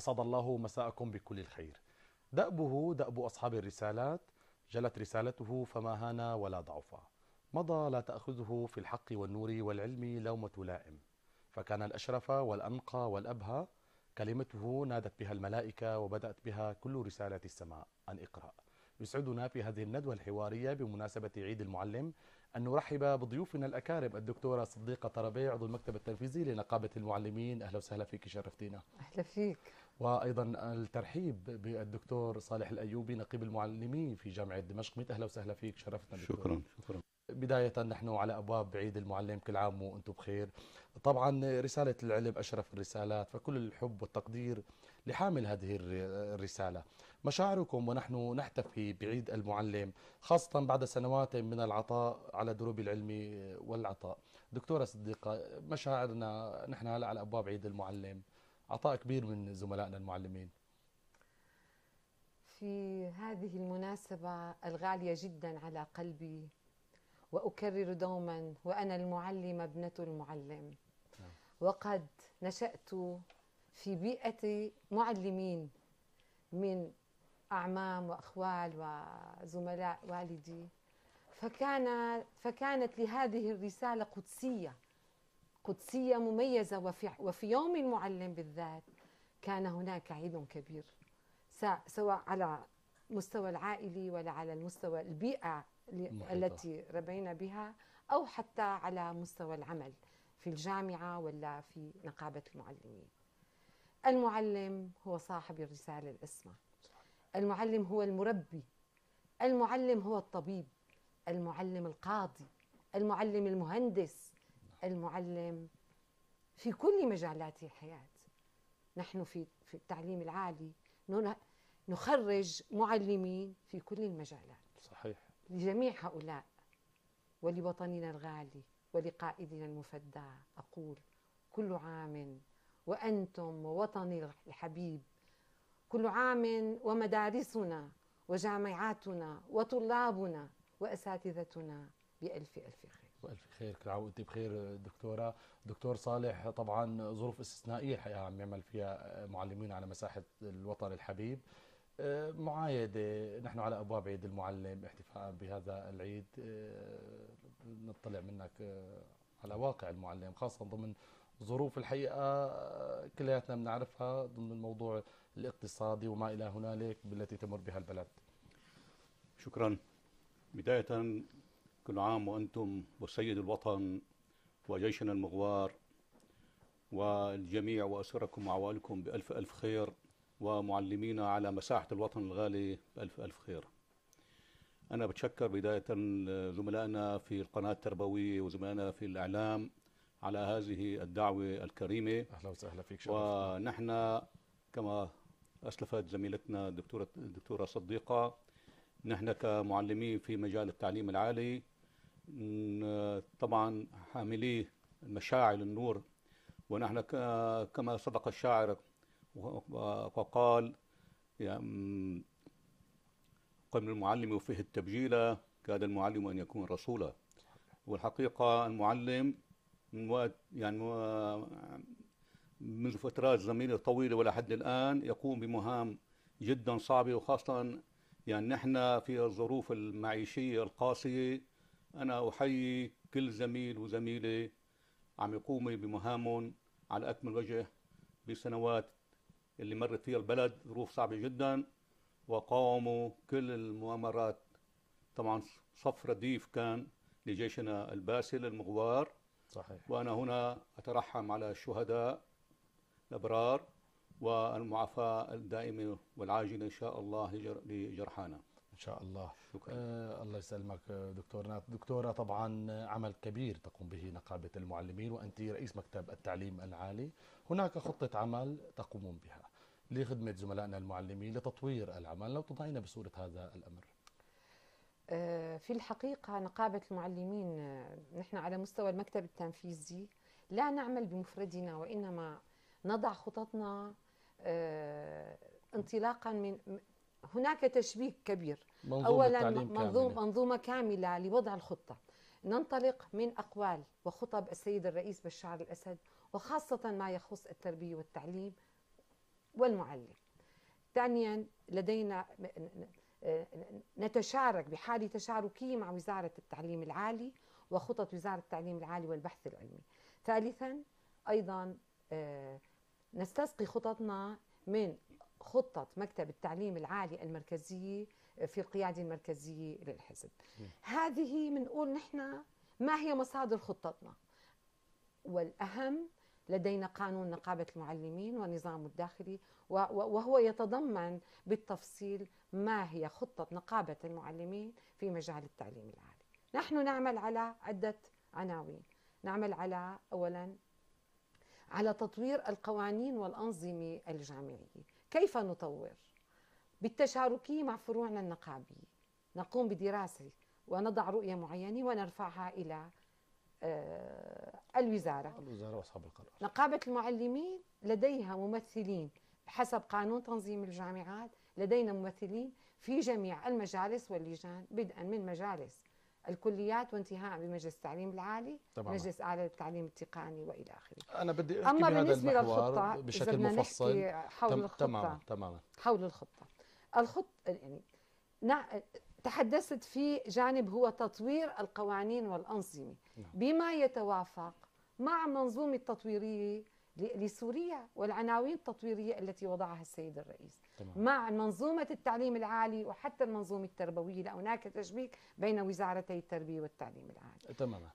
أصاد الله مساءكم بكل الخير دأبه دأب أصحاب الرسالات جلت رسالته فما هان ولا ضعف مضى لا تأخذه في الحق والنور والعلم لومة لائم فكان الأشرف والأنقى والأبهى كلمته نادت بها الملائكة وبدأت بها كل رسالة السماء أن اقرأ يسعدنا في هذه الندوة الحوارية بمناسبة عيد المعلم أن نرحب بضيوفنا الأكارم الدكتورة صديقة طربي عضو المكتب التنفيذي لنقابة المعلمين أهلا وسهلا فيك شرفتينا أهلا فيك وايضا الترحيب بالدكتور صالح الايوبي نقيب المعلمين في جامعه دمشق ميت اهلا وسهلا فيك شرفتنا دكتور شكرا شكرا بداية نحن على أبواب عيد المعلم كل عام وأنتم بخير طبعا رسالة العلم أشرف الرسالات فكل الحب والتقدير لحامل هذه الرسالة مشاعركم ونحن نحتفي بعيد المعلم خاصة بعد سنوات من العطاء على دروب العلم والعطاء دكتورة صديقة مشاعرنا نحن هلأ على أبواب عيد المعلم عطاء كبير من زملائنا المعلمين في هذه المناسبة الغالية جدا على قلبي وأكرر دوما وأنا المعلمة ابنة المعلم نعم. وقد نشأت في بيئة معلمين من أعمام وأخوال وزملاء والدي فكان فكانت لهذه الرسالة قدسية قدسية مميزة وفي, وفي يوم المعلم بالذات كان هناك عيد كبير سواء على مستوى العائلي ولا على المستوى البيئة محيطة. التي ربينا بها أو حتى على مستوى العمل في الجامعة ولا في نقابة المعلمين المعلم هو صاحب الرسالة الأسمى المعلم هو المربي المعلم هو الطبيب المعلم القاضي المعلم المهندس المعلم في كل مجالات الحياة نحن في, في التعليم العالي نخرج معلمين في كل المجالات صحيح لجميع هؤلاء ولوطننا الغالي ولقائدنا المفدى أقول كل عام وأنتم ووطني الحبيب كل عام ومدارسنا وجامعاتنا وطلابنا وأساتذتنا بألف ألف خير والف خير كل عام وانت بخير دكتوره دكتور صالح طبعا ظروف استثنائيه الحقيقه عم يعمل فيها معلمين على مساحه الوطن الحبيب آه، معايدة نحن على أبواب عيد المعلم احتفاء بهذا العيد آه، نطلع منك آه، على واقع المعلم خاصة ضمن ظروف الحقيقة كلياتنا بنعرفها ضمن الموضوع الاقتصادي وما إلى هنالك بالتي تمر بها البلد شكرا بداية كل عام وأنتم وسيد الوطن وجيشنا المغوار والجميع وأسركم وعوائلكم بألف ألف خير ومعلمينا على مساحة الوطن الغالي بألف ألف خير أنا بتشكر بداية زملائنا في القناة التربوية وزملائنا في الإعلام على هذه الدعوة الكريمة أهلا وسهلا فيك شكرا ونحن كما أسلفت زميلتنا الدكتورة الدكتورة صديقة نحن كمعلمين في مجال التعليم العالي طبعا حاملي مشاعل النور ونحن كما صدق الشاعر وقال قبل المعلم وفيه التبجيلة كاد المعلم أن يكون رسولا والحقيقة المعلم من وقت يعني منذ فترات زمنية طويلة ولحد الآن يقوم بمهام جدا صعبة وخاصة يعني نحن في الظروف المعيشية القاسية أنا أحيي كل زميل وزميلة عم يقوموا بمهامهم على أكمل وجه بسنوات اللي مرت فيها البلد ظروف صعبة جدا وقاوموا كل المؤامرات طبعا صف رديف كان لجيشنا الباسل المغوار صحيح وأنا هنا أترحم على الشهداء الأبرار والمعافاة الدائمة والعاجلة إن شاء الله لجرحانا إن شاء الله شكرا آه الله يسلمك دكتورنا دكتورة طبعا عمل كبير تقوم به نقابة المعلمين وأنت رئيس مكتب التعليم العالي هناك خطة عمل تقومون بها لخدمة زملائنا المعلمين لتطوير العمل لو تضعينا بصورة هذا الأمر آه، في الحقيقة نقابة المعلمين آه، نحن على مستوى المكتب التنفيذي لا نعمل بمفردنا وإنما نضع خططنا آه، انطلاقا من هناك تشبيك كبير منظومة أولا منظومة, منظومة كاملة لوضع الخطة ننطلق من أقوال وخطب السيد الرئيس بشار الأسد وخاصة ما يخص التربية والتعليم والمعلم ثانيا لدينا نتشارك بحالة تشاركية مع وزارة التعليم العالي وخطط وزارة التعليم العالي والبحث العلمي ثالثا أيضا آه نستسقي خططنا من خطة مكتب التعليم العالي المركزية آه، في القيادة المركزية للحزب هذه بنقول نحن ما هي مصادر خطتنا والأهم لدينا قانون نقابة المعلمين ونظامه الداخلي وهو يتضمن بالتفصيل ما هي خطة نقابة المعلمين في مجال التعليم العالي نحن نعمل على عدة عناوين نعمل على أولا على تطوير القوانين والأنظمة الجامعية كيف نطور؟ بالتشاركية مع فروعنا النقابية نقوم بدراسة ونضع رؤية معينة ونرفعها إلى آه، الوزارة الوزارة وأصحاب القرار نقابة المعلمين لديها ممثلين بحسب قانون تنظيم الجامعات لدينا ممثلين في جميع المجالس واللجان بدءا من مجالس الكليات وانتهاء بمجلس التعليم العالي طبعا. مجلس اعلى للتعليم التقني والى اخره انا بدي اما بالنسبه للخطه بشكل مفصل حول تم الخطه تماما تماما حول الخطه الخط يعني تحدثت في جانب هو تطوير القوانين والانظمه نعم. بما يتوافق مع منظومه تطويريه لسوريا والعناوين التطويرية التي وضعها السيد الرئيس تمام. مع منظومة التعليم العالي وحتى المنظومة التربوية هناك تشبيك بين وزارتي التربية والتعليم العالي تماما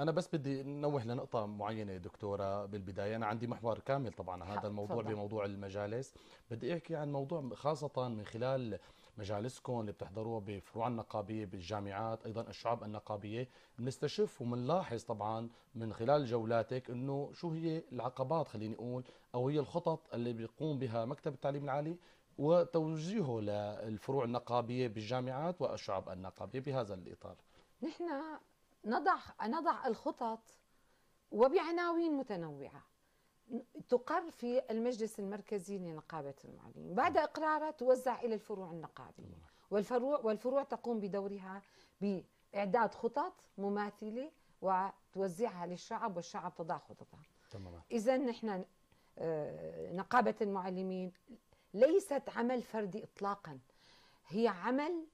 أنا بس بدي نوه لنقطة معينة دكتورة بالبداية أنا عندي محور كامل طبعا هذا الموضوع فضل. بموضوع المجالس بدي أحكي عن موضوع خاصة من خلال مجالسكم اللي بتحضروها بفروع النقابيه بالجامعات ايضا الشعب النقابيه بنستشف وبنلاحظ طبعا من خلال جولاتك انه شو هي العقبات خليني اقول او هي الخطط اللي بيقوم بها مكتب التعليم العالي وتوجيهه للفروع النقابيه بالجامعات والشعب النقابيه بهذا الاطار نحن نضع نضع الخطط وبعناوين متنوعه تقر في المجلس المركزي لنقابة المعلمين بعد إقرارها توزع إلى الفروع النقابية والفروع والفروع تقوم بدورها بإعداد خطط مماثلة وتوزعها للشعب والشعب تضع خططها إذا نحن آه، نقابة المعلمين ليست عمل فردي إطلاقا هي عمل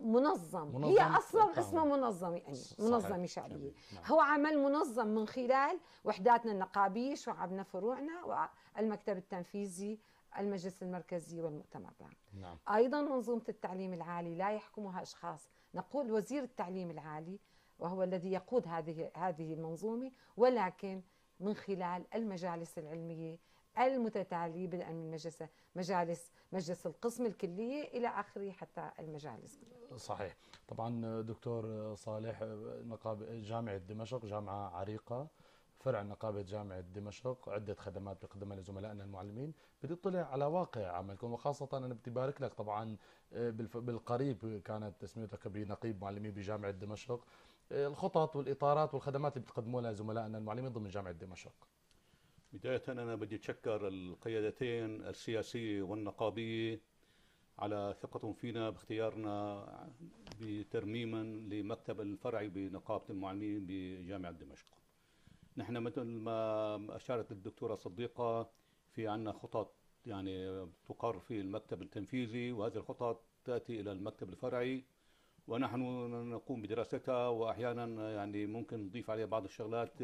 منظم. منظم هي اصلا اسمه يعني منظمه يعني منظمه شعبيه نعم. هو عمل منظم من خلال وحداتنا النقابيه شعبنا فروعنا والمكتب التنفيذي المجلس المركزي والمؤتمر العام نعم. ايضا منظومه التعليم العالي لا يحكمها اشخاص نقول وزير التعليم العالي وهو الذي يقود هذه هذه المنظومه ولكن من خلال المجالس العلميه المتتالية بدءا من مجلس مجالس مجلس القسم الكلية إلى آخره حتى المجالس صحيح طبعا دكتور صالح نقابة جامعة دمشق جامعة عريقة فرع نقابة جامعة دمشق عدة خدمات بقدمها لزملائنا المعلمين بدي اطلع على واقع عملكم وخاصة أنا بدي بارك لك طبعا آه، بالقريب كانت تسميتك بنقيب معلمين بجامعة دمشق آه، الخطط والإطارات والخدمات اللي بتقدموها لزملائنا المعلمين ضمن جامعة دمشق بداية أنا بدي أتشكر القيادتين السياسية والنقابية على ثقة فينا باختيارنا بترميما لمكتب الفرعي بنقابة المعلمين بجامعة دمشق نحن مثل ما أشارت الدكتورة صديقة في عنا خطط يعني تقر في المكتب التنفيذي وهذه الخطط تأتي إلى المكتب الفرعي ونحن نقوم بدراستها واحيانا يعني ممكن نضيف عليها بعض الشغلات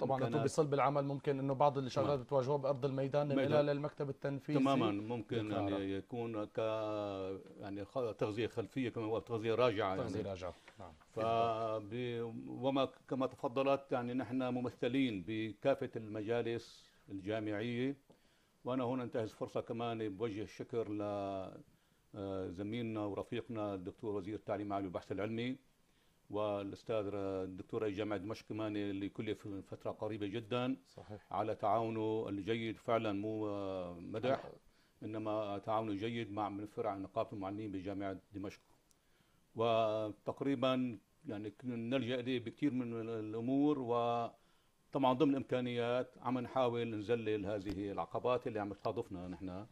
طبعا انتم بصلب العمل ممكن انه بعض الشغلات بتواجهوها بارض الميدان من خلال المكتب التنفيذي تماما ممكن يعني يكون ك يعني تغذيه خلفيه كما هو تغذيه راجعه يعني. تغذيه يعني راجعه نعم ف وما كما تفضلت يعني نحن ممثلين بكافه المجالس الجامعيه وانا هنا انتهز فرصه كمان بوجه الشكر ل آه، زميلنا ورفيقنا الدكتور وزير التعليم العالي والبحث العلمي والاستاذ الدكتور اي جامعه دمشق كمان اللي كلية في فتره قريبه جدا صحيح. على تعاونه الجيد فعلا مو آه، مدح انما تعاونه جيد مع من فرع نقابه المعلمين بجامعه دمشق وتقريبا يعني نلجا اليه بكثير من الامور وطبعا ضمن الامكانيات عم نحاول نذلل هذه العقبات اللي عم تخاطفنا نحن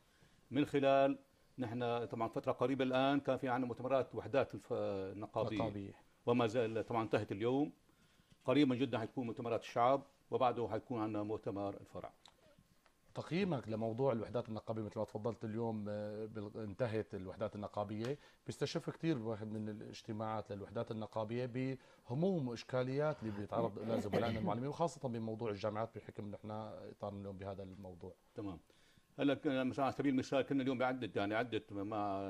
من خلال نحن طبعا فتره قريبه الان كان في عندنا مؤتمرات وحدات النقابيه نقابية. وما زال طبعا انتهت اليوم قريبا جدا حيكون مؤتمرات الشعب وبعده حيكون عندنا مؤتمر الفرع تقييمك لموضوع الوحدات النقابيه مثل ما تفضلت اليوم آه، انتهت الوحدات النقابيه بيستشف كثير واحد من الاجتماعات للوحدات النقابيه بهموم واشكاليات اللي بيتعرض لها زملائنا المعلمين وخاصه بموضوع الجامعات بحكم نحن اطارنا اليوم بهذا الموضوع تمام هلا مثلا على سبيل المثال كنا اليوم بعدة يعني عدة مع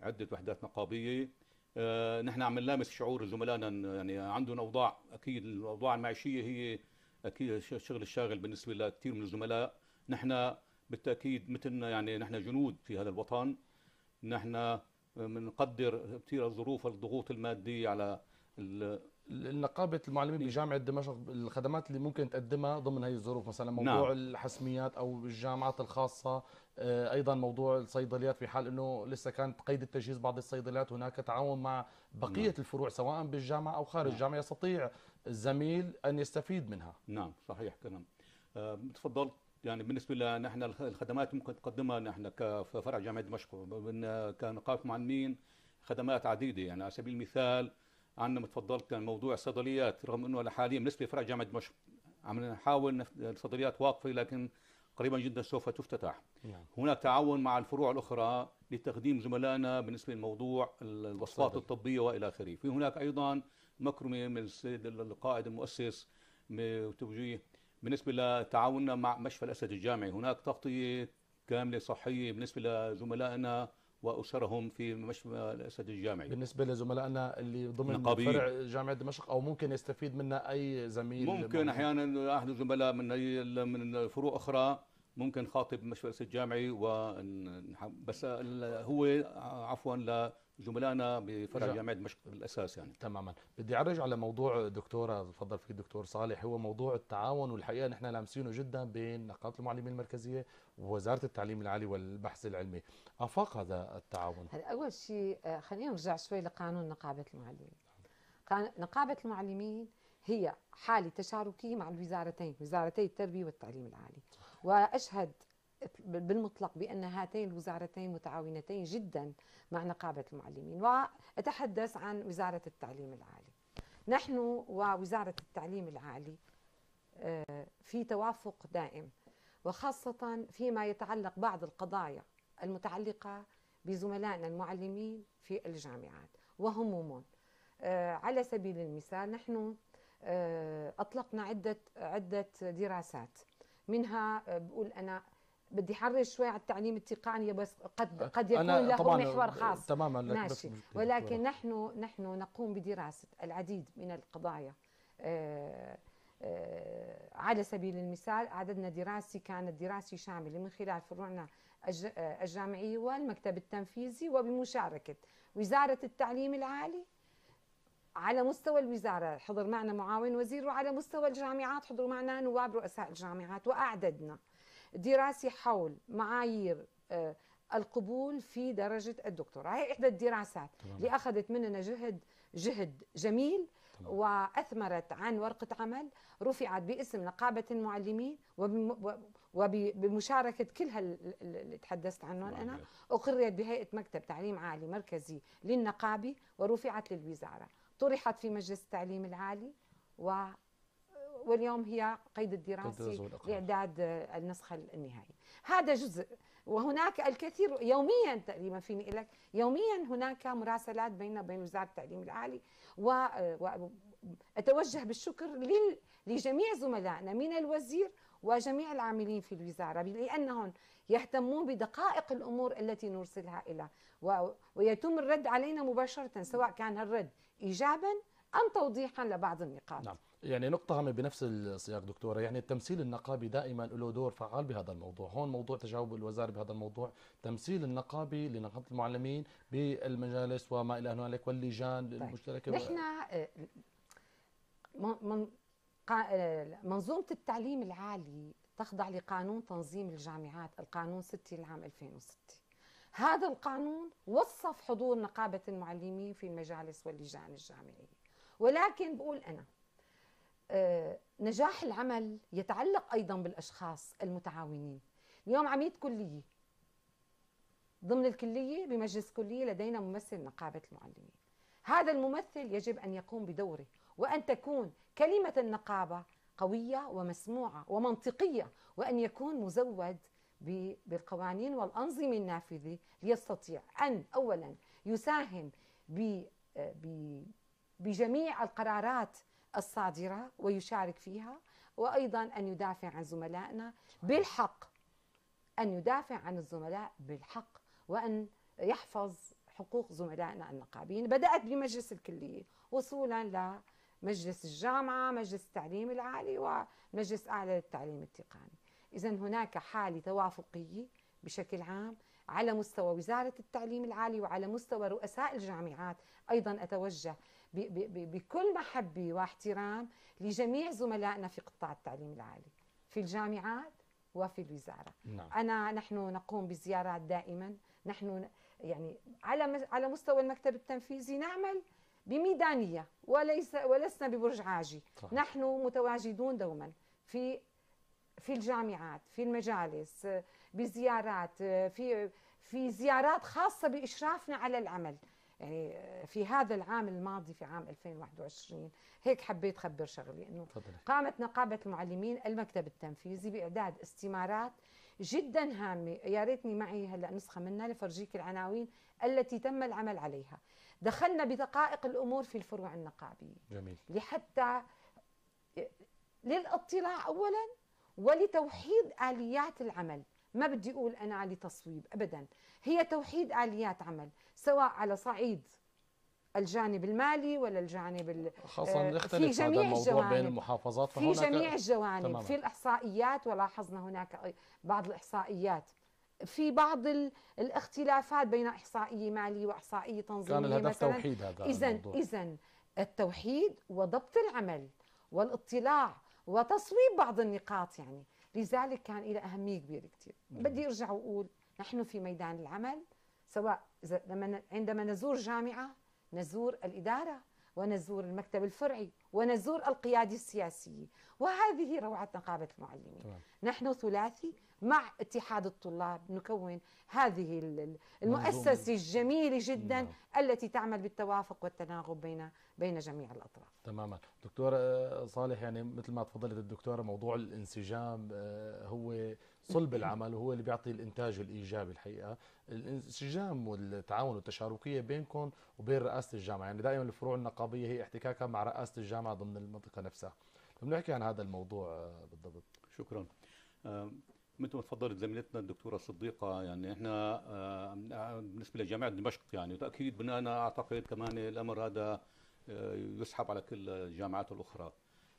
عدة وحدات نقابية آه، نحن عم نلامس شعور زملائنا يعني عندهم اوضاع اكيد الاوضاع المعيشيه هي اكيد الشغل الشاغل بالنسبه لكثير من الزملاء نحن بالتاكيد مثلنا يعني نحن جنود في هذا الوطن نحن بنقدر كثير الظروف والضغوط الماديه على النقابة المعلمين إيه. بجامعه دمشق الخدمات اللي ممكن تقدمها ضمن هذه الظروف مثلا نعم. موضوع نعم. الحسميات او الجامعات الخاصه آه، ايضا موضوع الصيدليات في حال انه لسه كانت قيد التجهيز بعض الصيدليات هناك تعاون مع بقيه نعم. الفروع سواء بالجامعه او خارج نعم. الجامعه يستطيع الزميل ان يستفيد منها نعم صحيح كلام آه، تفضل يعني بالنسبه لنا نحن الخدمات ممكن تقدمها نحن كفرع جامعه دمشق كنقابه معلمين خدمات عديده يعني على سبيل المثال عندنا متفضل كان موضوع الصيدليات رغم انه حاليا بالنسبه لفرع جامعه دمشق عم نحاول الصيدليات واقفه لكن قريبا جدا سوف تفتتح يعني. هناك تعاون مع الفروع الاخرى لتقديم زملائنا بالنسبه لموضوع الوصفات الطبيه والى اخره في هناك ايضا مكرمه من السيد القائد المؤسس وتوجيه بالنسبه لتعاوننا مع مشفى الاسد الجامعي هناك تغطيه كامله صحيه بالنسبه لزملائنا واسرهم في مشفى الاسد الجامعي بالنسبه لزملائنا اللي ضمن نقابيين. فرع جامعه دمشق او ممكن يستفيد منا اي زميل ممكن احيانا احد الزملاء من أي من فروع اخرى ممكن خاطب مشفى الاسد الجامعي و بس هو عفوا لا زملائنا بفرع جامعه دمشق بالاساس يعني تماما بدي ارجع موضوع دكتوره تفضل فيك دكتور صالح هو موضوع التعاون والحقيقه نحن لامسينه جدا بين نقابه المعلمين المركزيه ووزاره التعليم العالي والبحث العلمي افاق هذا التعاون هلا اول شيء آه، خلينا نرجع شوي لقانون نقابه المعلمين نقابه المعلمين هي حاله تشاركيه مع الوزارتين وزارتي التربيه والتعليم العالي واشهد بالمطلق بأن هاتين الوزارتين متعاونتين جدا مع نقابة المعلمين وأتحدث عن وزارة التعليم العالي نحن ووزارة التعليم العالي آه، في توافق دائم وخاصة فيما يتعلق بعض القضايا المتعلقة بزملائنا المعلمين في الجامعات وهمومهم آه، على سبيل المثال نحن آه، أطلقنا عدة عدة دراسات منها بقول أنا بدي حرج شوي على التعليم التقني بس قد أه، قد يكون له محور أه، خاص تماما ماشي ولكن نحن نحن نقوم بدراسه العديد من القضايا أه، على سبيل المثال عددنا دراسي كانت دراسي شاملة من خلال فروعنا الجامعية والمكتب التنفيذي وبمشاركة وزارة التعليم العالي على مستوى الوزارة حضر معنا معاون وزير وعلى مستوى الجامعات حضروا معنا نواب رؤساء الجامعات وأعددنا دراسه حول معايير آه، القبول في درجة الدكتوراه هي إحدى الدراسات طبعا. اللي أخذت مننا جهد جهد جميل طبعا. وأثمرت عن ورقة عمل رفعت باسم نقابة المعلمين وبمشاركة كل اللي تحدثت عنهم انا أنا أقرت بهيئة مكتب تعليم عالي مركزي للنقابة ورفعت للوزارة طرحت في مجلس التعليم العالي و واليوم هي قيد الدراسي لإعداد النسخة النهائية هذا جزء وهناك الكثير يوميا تقريبا فيني لك يوميا هناك مراسلات بيننا وبين وزارة التعليم العالي وأتوجه بالشكر لجميع زملائنا من الوزير وجميع العاملين في الوزارة لأنهم يهتمون بدقائق الأمور التي نرسلها إلى ويتم الرد علينا مباشرة سواء كان الرد إيجابا أم توضيحا لبعض النقاط نعم. يعني نقطة هامة بنفس السياق دكتورة يعني التمثيل النقابي دائما له دور فعال بهذا الموضوع هون موضوع تجاوب الوزارة بهذا الموضوع تمثيل النقابي لنقابة المعلمين بالمجالس وما إلى هنالك واللجان طيب. المشتركة نحن آه، من آه، منظومة التعليم العالي تخضع لقانون تنظيم الجامعات القانون 60 لعام 2006 هذا القانون وصف حضور نقابة المعلمين في المجالس واللجان الجامعية ولكن بقول أنا آه، نجاح العمل يتعلق ايضا بالاشخاص المتعاونين اليوم عميد كليه ضمن الكليه بمجلس كليه لدينا ممثل نقابه المعلمين هذا الممثل يجب ان يقوم بدوره وان تكون كلمه النقابه قويه ومسموعه ومنطقيه وان يكون مزود بالقوانين والانظمه النافذه ليستطيع ان اولا يساهم آه، بجميع القرارات الصادرة ويشارك فيها وأيضا أن يدافع عن زملائنا بالحق أن يدافع عن الزملاء بالحق وأن يحفظ حقوق زملائنا النقابيين بدأت بمجلس الكلية وصولا لمجلس الجامعة مجلس التعليم العالي ومجلس أعلى للتعليم التقني إذا هناك حالة توافقية بشكل عام على مستوى وزارة التعليم العالي وعلى مستوى رؤساء الجامعات أيضا أتوجه بكل محبة واحترام لجميع زملائنا في قطاع التعليم العالي في الجامعات وفي الوزارة نعم. أنا نحن نقوم بزيارات دائما نحن يعني على على مستوى المكتب التنفيذي نعمل بميدانية وليس ولسنا ببرج عاجي صحيح. نحن متواجدون دوما في في الجامعات في المجالس آه، بزيارات آه، في في زيارات خاصة بإشرافنا على العمل يعني آه، في هذا العام الماضي في عام 2021 هيك حبيت خبر شغلي انه قامت نقابه المعلمين المكتب التنفيذي باعداد استمارات جدا هامه يا ريتني معي هلا نسخه منها لفرجيك العناوين التي تم العمل عليها دخلنا بدقائق الامور في الفروع النقابيه جميل لحتى آه، للاطلاع اولا ولتوحيد اليات العمل ما بدي اقول انا لتصويب ابدا هي توحيد اليات عمل سواء على صعيد الجانب المالي ولا الجانب خاصة آه، يختلف في جميع هذا الموضوع الجوانب بين المحافظات في جميع الجوانب تماما. في الإحصائيات ولاحظنا هناك بعض الإحصائيات في بعض الاختلافات بين إحصائية مالية وإحصائية تنظيمية كان الهدف مثلا توحيد هذا إذا إذا التوحيد وضبط العمل والاطلاع وتصويب بعض النقاط يعني لذلك كان له أهمية كبيرة كثير نعم. بدي أرجع وأقول نحن في ميدان العمل سواء لما عندما نزور جامعة نزور الإدارة ونزور المكتب الفرعي ونزور القيادة السياسية وهذه روعة نقابة المعلمين طبعا. نحن ثلاثي مع اتحاد الطلاب نكون هذه المؤسسة الجميلة جدا نعم. التي تعمل بالتوافق والتناغم بين بين جميع الأطراف تماما دكتور آه، صالح يعني مثل ما تفضلت الدكتورة موضوع الانسجام آه، هو صلب العمل وهو اللي بيعطي الانتاج الايجابي الحقيقه الانسجام والتعاون والتشاركيه بينكم وبين رئاسه الجامعه يعني دائما الفروع النقابيه هي احتكاكها مع رئاسه الجامعه ضمن المنطقه نفسها بنحكي عن هذا الموضوع آه، بالضبط شكرا آه، مثل ما تفضلت زميلتنا الدكتوره الصديقه يعني احنا آه، بالنسبه لجامعه دمشق يعني وتاكيد انا اعتقد كمان الامر هذا يسحب على كل الجامعات الاخرى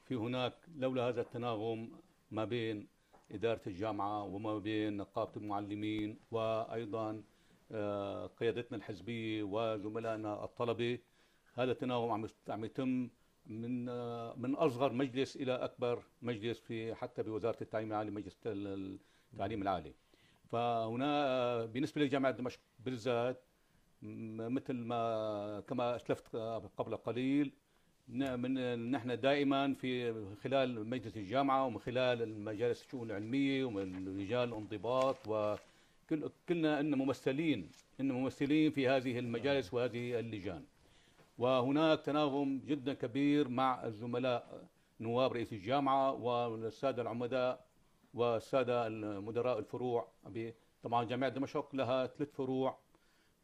في هناك لولا هذا التناغم ما بين إدارة الجامعة وما بين نقابة المعلمين وأيضا آه، قيادتنا الحزبية وزملائنا الطلبة هذا التناغم عم يتم من آه، من اصغر مجلس الى اكبر مجلس في حتى بوزاره التعليم العالي مجلس التعليم العالي فهنا آه، بالنسبه لجامعه دمشق بالذات مثل ما كما اسلفت قبل قليل من نحن دائما في خلال مجلس الجامعه ومن خلال مجالس الشؤون العلميه ومن رجال الانضباط وكل كلنا ان ممثلين ان ممثلين في هذه المجالس وهذه اللجان وهناك تناغم جدا كبير مع الزملاء نواب رئيس الجامعه والساده العمداء والساده مدراء الفروع طبعا جامعه دمشق لها ثلاث فروع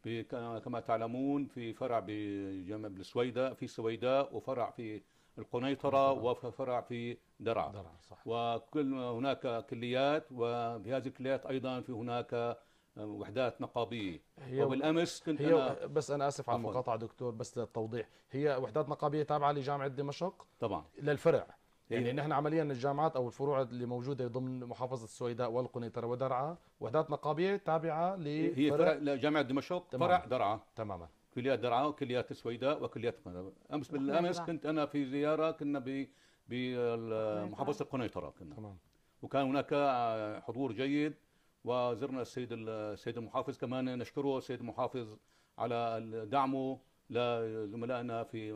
في كما تعلمون في فرع بجنب السويداء في السويداء وفرع في القنيطرة نعم. وفرع في درعا درع صح. وكل هناك كليات وفي هذه الكليات أيضا في هناك آه، وحدات نقابيه وبالامس كنت هي أنا بس انا اسف على المقاطعه دكتور بس للتوضيح هي وحدات نقابيه تابعه لجامعه دمشق طبعا للفرع يعني إيه. نحن عمليا الجامعات او الفروع اللي موجوده ضمن محافظه السويداء والقنيطره ودرعا وحدات نقابيه تابعه ل إيه، هي فرع لجامعه دمشق فرع درعا تماما كليات درعا وكليات السويداء وكليات القنيطره امس بالامس كنت انا في زياره كنا ب بمحافظه القنيطره كنا تمام. وكان هناك حضور جيد وزرنا السيد السيد المحافظ كمان نشكره السيد المحافظ على دعمه لزملائنا في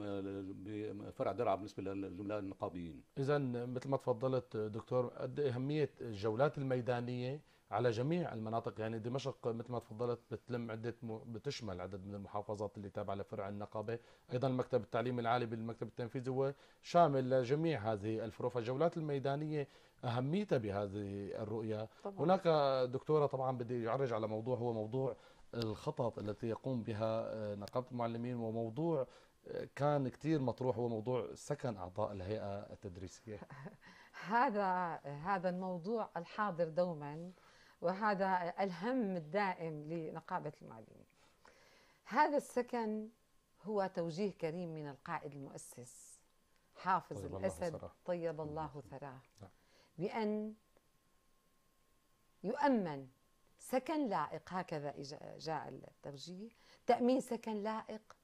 بفرع درعا بالنسبه للزملاء النقابيين. اذا مثل ما تفضلت دكتور قد اهميه الجولات الميدانيه على جميع المناطق يعني دمشق مثل ما تفضلت بتلم عده بتشمل عدد من المحافظات اللي تابعه لفرع النقابه، ايضا مكتب التعليم العالي بالمكتب التنفيذي هو شامل لجميع هذه الفروع، فالجولات الميدانيه اهميتها بهذه الرؤيه. طبعا. هناك دكتوره طبعا بدي اعرج على موضوع هو موضوع الخطط التي يقوم بها آه، نقابه المعلمين وموضوع آه، كان كثير مطروح هو موضوع سكن اعضاء الهيئه التدريسيه هذا هذا الموضوع الحاضر دوما وهذا الهم الدائم لنقابه المعلمين هذا السكن هو توجيه كريم من القائد المؤسس حافظ طيب الاسد الله طيب الله نعم. ثراه نعم. بان يؤمن سكن لائق هكذا جاء التوجيه تأمين سكن لائق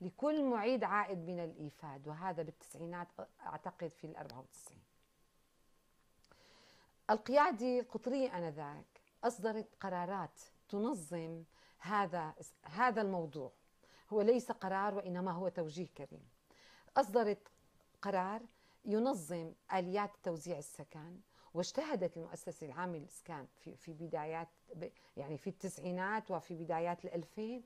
لكل معيد عائد من الإيفاد وهذا بالتسعينات أعتقد في الأربعة وتسعين القيادة القطرية آنذاك أصدرت قرارات تنظم هذا هذا الموضوع هو ليس قرار وإنما هو توجيه كريم أصدرت قرار ينظم آليات توزيع السكن واجتهدت المؤسسة العامة للإسكان في في بدايات يعني في التسعينات وفي بدايات الألفين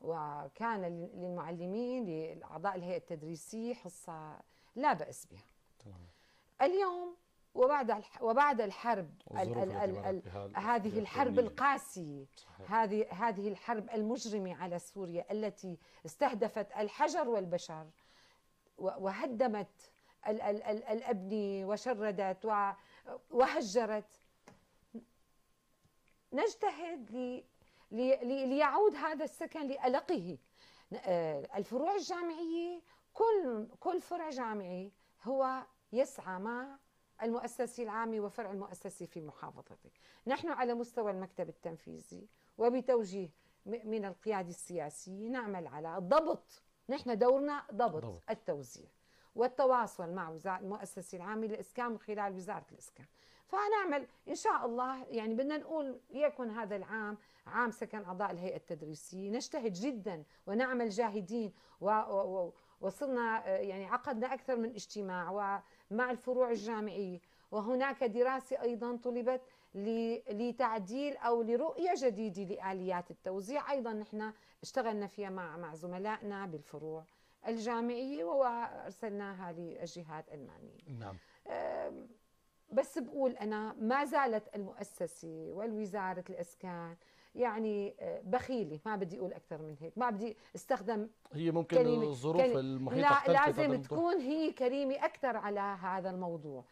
وكان للمعلمين لأعضاء الهيئة التدريسية حصة لا بأس بها تمام. اليوم وبعد وبعد الحرب الـ الـ الـ الـ هذه الحرب القاسيه هذه هذه الحرب المجرمه على سوريا التي استهدفت الحجر والبشر وهدمت الأبنية وشردت وهجرت نجتهد ليعود هذا السكن لألقه آه، الفروع الجامعية كل كل فرع جامعي هو يسعى مع المؤسسي العامي وفرع المؤسسي في محافظته نحن على مستوى المكتب التنفيذي وبتوجيه من القيادة السياسية نعمل على ضبط نحن دورنا ضبط, ضبط. التوزيع والتواصل مع وزارة المؤسسة العامة للإسكان من خلال وزارة الإسكان فنعمل إن شاء الله يعني بدنا نقول يكون هذا العام عام سكن أعضاء الهيئة التدريسية نجتهد جدا ونعمل جاهدين و, و... وصرنا يعني عقدنا أكثر من اجتماع ومع الفروع الجامعية وهناك دراسة أيضا طلبت لتعديل أو لرؤية جديدة لآليات التوزيع أيضا نحن اشتغلنا فيها مع مع زملائنا بالفروع الجامعية وأرسلناها للجهات المعنية نعم. بس بقول أنا ما زالت المؤسسة والوزارة الإسكان يعني أه، بخيلة ما بدي أقول أكثر من هيك ما بدي استخدم هي ممكن كلمة الظروف كلمة المحيطة لا لازم تكون هي كريمة أكثر على هذا الموضوع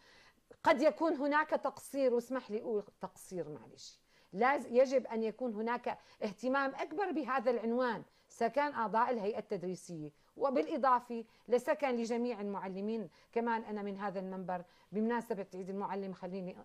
قد يكون هناك تقصير واسمح لي أقول تقصير معلش لازم يجب أن يكون هناك اهتمام أكبر بهذا العنوان سكن أعضاء الهيئة التدريسية وبالإضافة لسكن لجميع المعلمين كمان أنا من هذا المنبر بمناسبة عيد المعلم خليني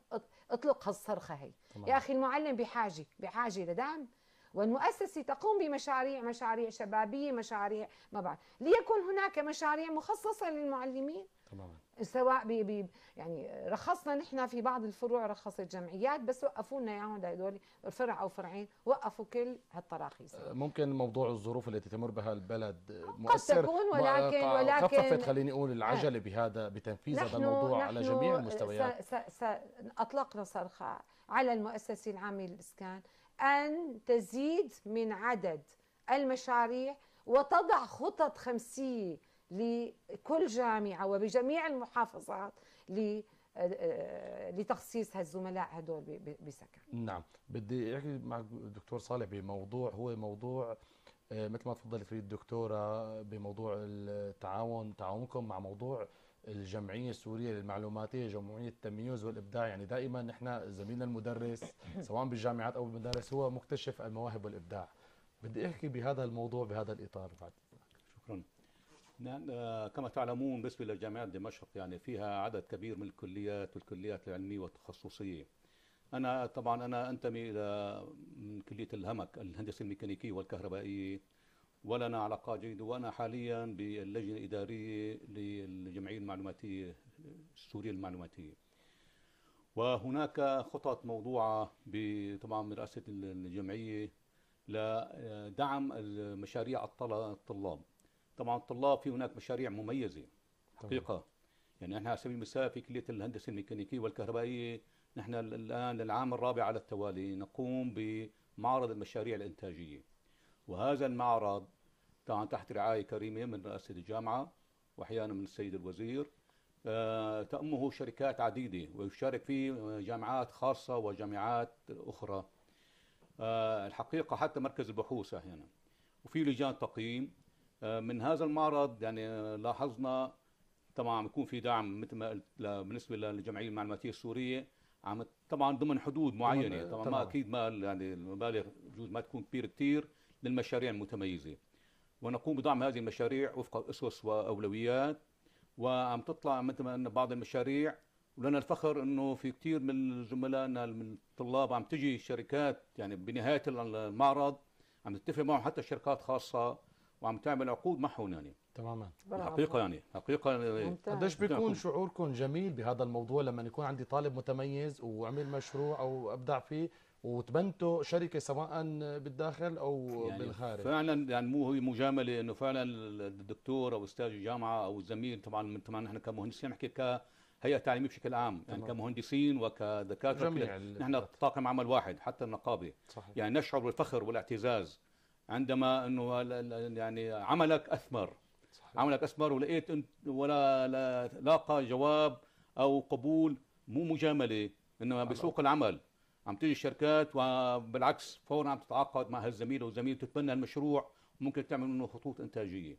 أطلق هالصرخة هي طبعا. يا أخي المعلم بحاجة بحاجة لدعم والمؤسسة تقوم بمشاريع مشاريع شبابية مشاريع ما بعرف ليكن هناك مشاريع مخصصة للمعلمين تماما سواء بي بي يعني رخصنا نحن في بعض الفروع رخصت جمعيات بس وقفوا لنا اياهم هدول فرع او فرعين وقفوا كل هالتراخيص أه، ممكن موضوع الظروف التي تمر بها البلد مؤثر قد تكون ولكن ولكن خففت خليني اقول العجله آه. بهذا بتنفيذ هذا الموضوع نحن على جميع المستويات اطلقنا صرخه على المؤسسه العامه للاسكان أن تزيد من عدد المشاريع وتضع خطط خمسية لكل جامعة وبجميع المحافظات آه، آه، لتخصيص هالزملاء هدول بسكن نعم بدي احكي مع الدكتور صالح بموضوع هو موضوع آه، مثل ما تفضلت فيه الدكتوره بموضوع التعاون تعاونكم مع موضوع الجمعيه السوريه للمعلوماتيه جمعيه التمييز والابداع يعني دائما نحن زميلنا المدرس سواء بالجامعات او بالمدارس هو مكتشف المواهب والابداع بدي احكي بهذا الموضوع بهذا الاطار بعد شكرا نعم، آه، كما تعلمون بالنسبه لجامعه دمشق يعني فيها عدد كبير من الكليات والكليات العلميه والتخصصيه انا طبعا انا انتمي الى كليه الهمك الهندسه الميكانيكيه والكهربائيه ولنا علاقات جيدة وأنا حاليا باللجنة الإدارية للجمعية المعلوماتية السورية المعلوماتية وهناك خطط موضوعة طبعا برئاسة الجمعية لدعم مشاريع الطلاب طبعا الطلاب في هناك مشاريع مميزة حقيقة طبعا. يعني نحن على سبيل المثال في كلية الهندسة الميكانيكية والكهربائية نحن الآن للعام الرابع على التوالي نقوم بمعرض المشاريع الإنتاجية وهذا المعرض طبعا تحت رعاية كريمة من رئاسة الجامعة وأحيانا من السيد الوزير آه، تأمه شركات عديدة ويشارك فيه جامعات خاصة وجامعات أخرى آه، الحقيقة حتى مركز البحوث أحيانا وفي لجان تقييم آه، من هذا المعرض يعني لاحظنا طبعا يكون في دعم مثل ما قلت بالنسبه للجمعيه المعلوماتيه السوريه عم طبعا ضمن حدود معينه طبعا, طبعا ما اكيد ما يعني المبالغ بجوز ما تكون كبيره كثير للمشاريع المتميزة ونقوم بدعم هذه المشاريع وفق أسس وأولويات وعم تطلع مثل ما قلنا بعض المشاريع ولنا الفخر انه في كثير من زملائنا من الطلاب عم تجي الشركات يعني بنهايه المعرض عم تتفق معهم حتى شركات خاصه وعم تعمل عقود معهم يعني تماما حقيقه يعني حقيقه يعني قديش بيكون شعوركم جميل بهذا الموضوع لما يكون عندي طالب متميز وعمل مشروع او ابدع فيه وتبنتوا شركه سواء بالداخل او يعني بالخارج فعلا يعني مو هي مجامله انه فعلا الدكتور او استاذ الجامعه او الزميل طبعا طبعا نحن كمهندسين نحكي ك تعليميه بشكل عام يعني كمهندسين وكدكاتره نحن طاقم عمل واحد حتى النقابه صحيح. يعني نشعر بالفخر والاعتزاز عندما انه يعني عملك اثمر صحيح. عملك اثمر ولقيت انت ولا لاقى جواب او قبول مو مجامله انما بسوق العمل عم تيجي الشركات وبالعكس فورا عم تتعاقد مع هالزميل والزميل تتبنى المشروع ممكن تعمل منه خطوط انتاجيه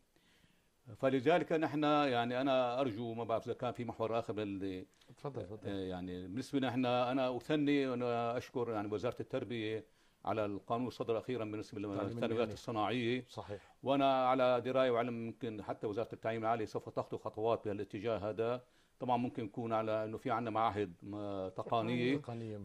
فلذلك نحن يعني انا ارجو ما بعرف اذا كان في محور اخر اللي تفضل تفضل آه، يعني بالنسبه نحن انا اثني وانا اشكر يعني وزاره التربيه على القانون الصدر اخيرا بالنسبه للثانويات الصناعيه صحيح وانا على درايه وعلم يمكن حتى وزاره التعليم العالي سوف تخطو خطوات بهالاتجاه هذا طبعا ممكن يكون على انه في عندنا معاهد تقنيه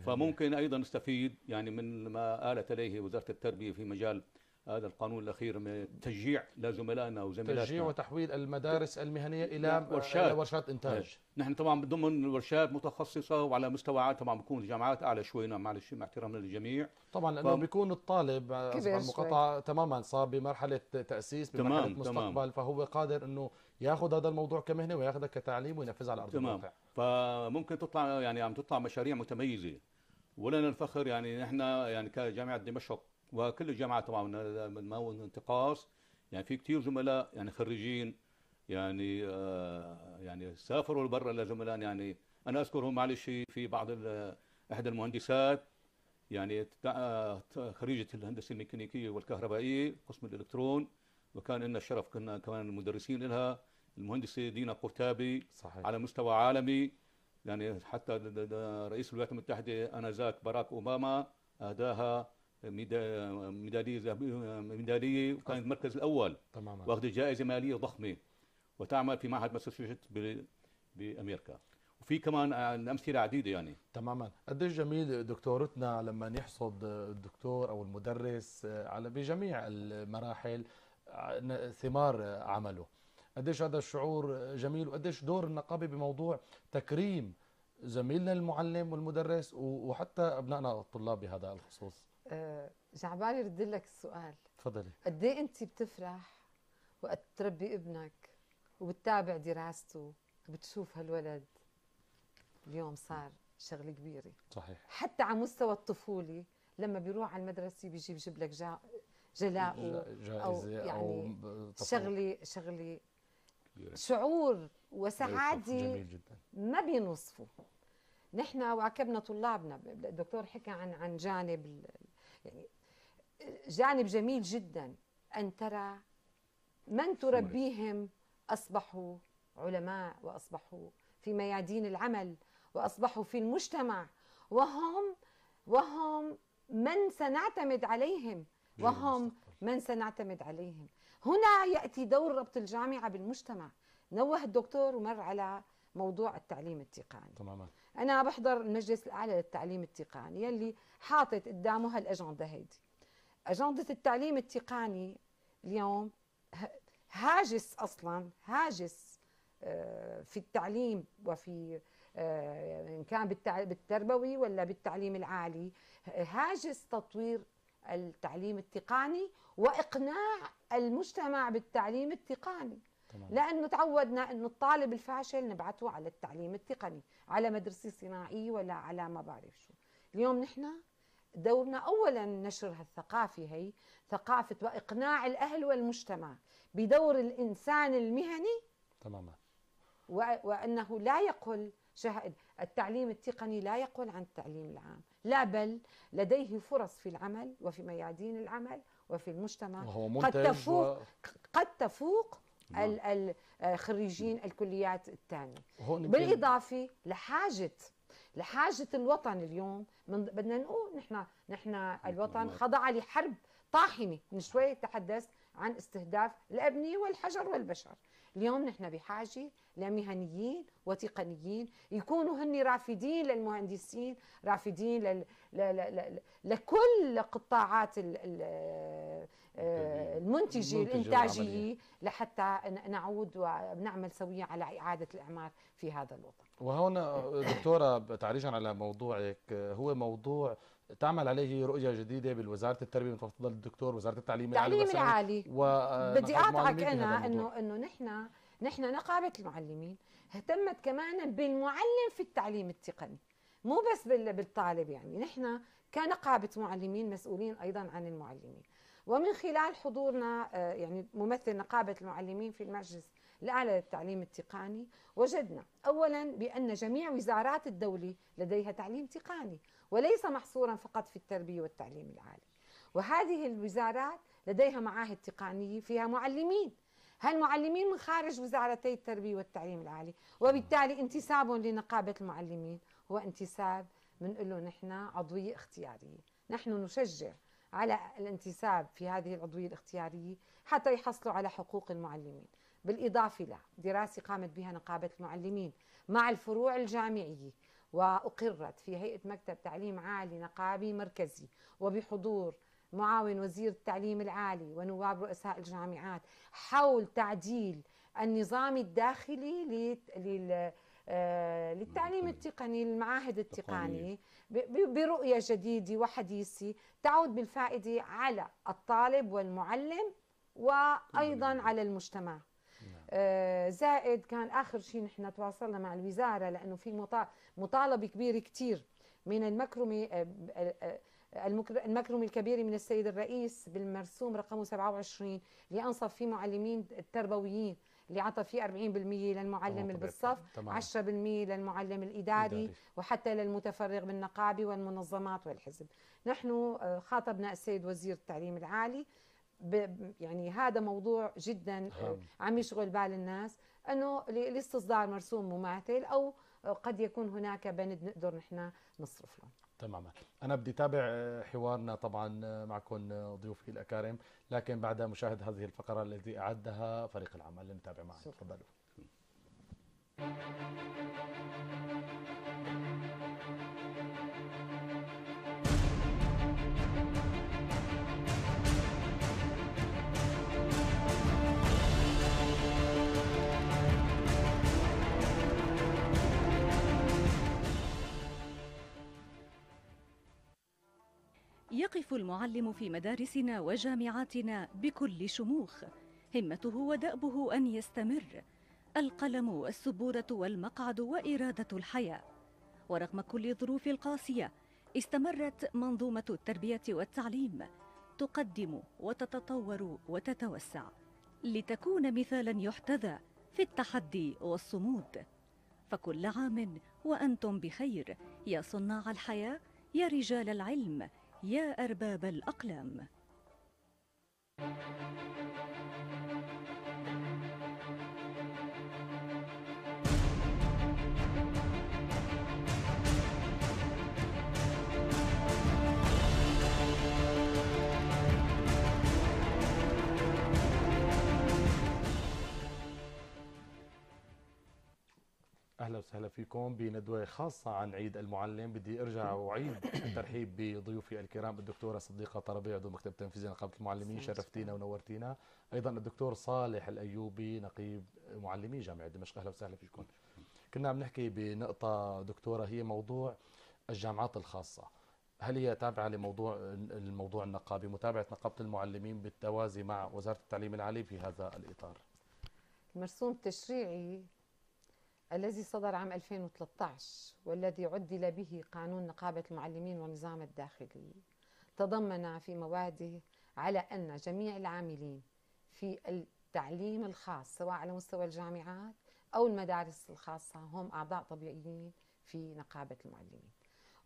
فممكن ايضا نستفيد يعني من ما قالت اليه وزاره التربيه في مجال هذا القانون الاخير من تشجيع لزملائنا وزميلاتنا تشجيع وتحويل المدارس المهنيه الى نعم، آه، ورشات ورشات انتاج نعم. نحن طبعا ضمن ورشات متخصصه وعلى مستوى طبعا بكون الجامعات اعلى شوي نعم، معلش مع احترامنا للجميع طبعا لانه ف... بيكون الطالب آه، مقطع تماما صار بمرحله تاسيس بمرحله تمام مستقبل تمام. فهو قادر انه ياخذ هذا الموضوع كمهنه وياخذه كتعليم وينفذها على ارض تمام. الواقع فممكن تطلع يعني عم تطلع مشاريع متميزه ولنا الفخر يعني نحن يعني كجامعه دمشق وكل الجامعات طبعا ما هو انتقاص يعني في كثير زملاء يعني خريجين يعني آه يعني سافروا لبرا لزملاء يعني انا اذكرهم معلش في بعض احدى المهندسات يعني آه، خريجه الهندسه الميكانيكيه والكهربائيه قسم الالكترون وكان لنا الشرف كنا كمان مدرسين لها المهندسه دينا قرتابي صحيح. على مستوى عالمي يعني حتى رئيس الولايات المتحده انذاك باراك اوباما اهداها ميداليه ميداليه وكانت المركز الاول تماما واخذت جائزه ماليه ضخمه وتعمل في معهد ماساتشوستس بامريكا وفي كمان امثله عديده يعني تماما قديش جميل دكتورتنا لما يحصد الدكتور او المدرس على بجميع المراحل ثمار عمله قديش هذا الشعور جميل وقديش دور النقابه بموضوع تكريم زميلنا المعلم والمدرس وحتى ابنائنا الطلاب بهذا الخصوص أه جعبالي رد لك السؤال تفضلي قد ايه انت بتفرح وقت تربي ابنك وبتتابع دراسته وبتشوف هالولد اليوم صار شغله كبيره صحيح حتى على مستوى الطفولي لما بيروح على المدرسه بيجي بجيب لك جا جلاء أو يعني أو شغلي شغلي شعور وسعادة ما بينوصفوا نحن وعكبنا طلابنا الدكتور حكى عن عن جانب يعني جانب جميل جدا أن ترى من تربيهم أصبحوا علماء وأصبحوا في ميادين العمل وأصبحوا في المجتمع وهم وهم من سنعتمد عليهم وهم من سنعتمد عليهم هنا يأتي دور ربط الجامعة بالمجتمع نوه الدكتور ومر على موضوع التعليم التقني تماما أنا بحضر المجلس الأعلى للتعليم التقني يلي حاطت قدامه هالأجندة هيدي أجندة التعليم التقني اليوم هاجس أصلا هاجس آه، في التعليم وفي آه، إن كان بالتربوي ولا بالتعليم العالي هاجس تطوير التعليم التقني واقناع المجتمع بالتعليم التقني لانه تعودنا انه الطالب الفاشل نبعته على التعليم التقني على مدرسه صناعيه ولا على ما بعرف شو اليوم نحن دورنا اولا نشر هالثقافه هي ثقافه واقناع الاهل والمجتمع بدور الانسان المهني تماما وانه لا يقل التعليم التقني لا يقل عن التعليم العام لا بل لديه فرص في العمل وفي ميادين العمل وفي المجتمع وهو قد تفوق و... قد تفوق نعم. ال... خريجين نعم. الكليات الثانيه بالاضافه لحاجه لحاجه الوطن اليوم من بدنا نقول نحن نحن نعم. الوطن خضع لحرب طاحنه من شوي تحدثت عن استهداف الابنيه والحجر والبشر اليوم نحن بحاجه لمهنيين وتقنيين يكونوا هن رافدين للمهندسين رافدين لل... ل... ل... ل... لكل قطاعات المنتجة الإنتاجية لحتى نعود ونعمل سويا على إعادة الإعمار في هذا الوطن وهنا دكتورة تعريجا على موضوعك هو موضوع تعمل عليه رؤية جديدة بالوزارة التربية مثل ما الدكتور وزارة التعليم العالي التعليم العالي آه، بدي أقطعك أنا إنه إنه نحن نحن نقابة المعلمين اهتمت كمان بالمعلم في التعليم التقني مو بس بالطالب يعني نحن كنقابة معلمين مسؤولين أيضا عن المعلمين ومن خلال حضورنا آه، يعني ممثل نقابة المعلمين في المجلس الأعلى للتعليم التقني وجدنا أولا بأن جميع وزارات الدولة لديها تعليم تقني وليس محصورا فقط في التربية والتعليم العالي وهذه الوزارات لديها معاهد تقنية فيها معلمين هالمعلمين من خارج وزارتي التربية والتعليم العالي وبالتالي انتسابهم لنقابة المعلمين هو انتساب بنقول له نحن عضوية اختيارية نحن نشجع على الانتساب في هذه العضوية الاختيارية حتى يحصلوا على حقوق المعلمين بالإضافة لدراسة قامت بها نقابة المعلمين مع الفروع الجامعية وأقرت في هيئة مكتب تعليم عالي نقابي مركزي وبحضور معاون وزير التعليم العالي ونواب رؤساء الجامعات حول تعديل النظام الداخلي آه، للتعليم التقني للمعاهد التقنية برؤية جديدة وحديثة تعود بالفائدة على الطالب والمعلم وأيضا على المجتمع نعم. آه، زائد كان آخر شيء نحن تواصلنا مع الوزارة لأنه في مطالبة كبيرة كتير من المكرمة آه، المكرم الكبير من السيد الرئيس بالمرسوم رقمه 27 اللي انصف فيه معلمين التربويين اللي عطى فيه 40% للمعلم بالصف 10% للمعلم الإداري وحتى للمتفرغ من النقابة والمنظمات والحزب نحن آه، خاطبنا السيد وزير التعليم العالي يعني هذا موضوع جدا آه، عم يشغل بال الناس انه لاستصدار مرسوم مماثل او آه، قد يكون هناك بند نقدر نحن نصرف له تماما أنا بدي تابع آه، حوارنا طبعا آه، معكم آه، ضيوفي الأكارم لكن بعد مشاهدة هذه الفقرة التي أعدها فريق العمل لنتابع معكم تفضلوا يقف المعلم في مدارسنا وجامعاتنا بكل شموخ همته ودأبه أن يستمر القلم والسبورة والمقعد وإرادة الحياة ورغم كل الظروف القاسية استمرت منظومة التربية والتعليم تقدم وتتطور وتتوسع لتكون مثالا يحتذى في التحدي والصمود فكل عام وأنتم بخير يا صناع الحياة يا رجال العلم يا أرباب الأقلام اهلا وسهلا فيكم بندوه خاصه عن عيد المعلم بدي ارجع واعيد الترحيب بضيوفي الكرام الدكتوره صديقه طربي عضو مكتب تنفيذي نقابه المعلمين شرفتينا ونورتينا ايضا الدكتور صالح الايوبي نقيب معلمي جامعه دمشق اهلا وسهلا فيكم كنا عم نحكي بنقطه دكتوره هي موضوع الجامعات الخاصه هل هي تابعة لموضوع الموضوع النقابي متابعة نقابة المعلمين بالتوازي مع وزارة التعليم العالي في هذا الإطار؟ المرسوم التشريعي الذي صدر عام 2013 والذي عدل به قانون نقابة المعلمين والنظام الداخلي تضمن في مواده على أن جميع العاملين في التعليم الخاص سواء على مستوى الجامعات أو المدارس الخاصة هم أعضاء طبيعيين في نقابة المعلمين